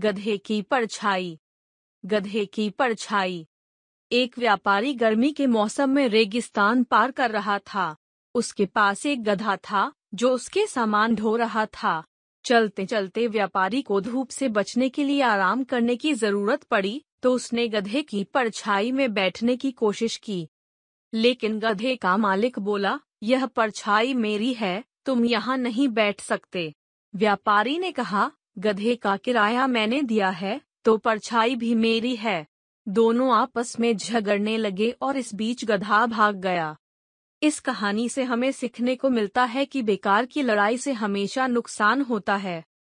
गधे की परछाई गधे की परछाई एक व्यापारी गर्मी के मौसम में रेगिस्तान पार कर रहा था उसके पास एक गधा था जो उसके सामान ढो रहा था चलते चलते व्यापारी को धूप से बचने के लिए आराम करने की जरूरत पड़ी तो उसने गधे की परछाई में बैठने की कोशिश की लेकिन गधे का मालिक बोला यह परछाई मेरी है तुम यहाँ नहीं बैठ सकते व्यापारी ने कहा गधे का किराया मैंने दिया है तो परछाई भी मेरी है दोनों आपस में झगड़ने लगे और इस बीच गधा भाग गया इस कहानी से हमें सीखने को मिलता है कि बेकार की लड़ाई से हमेशा नुकसान होता है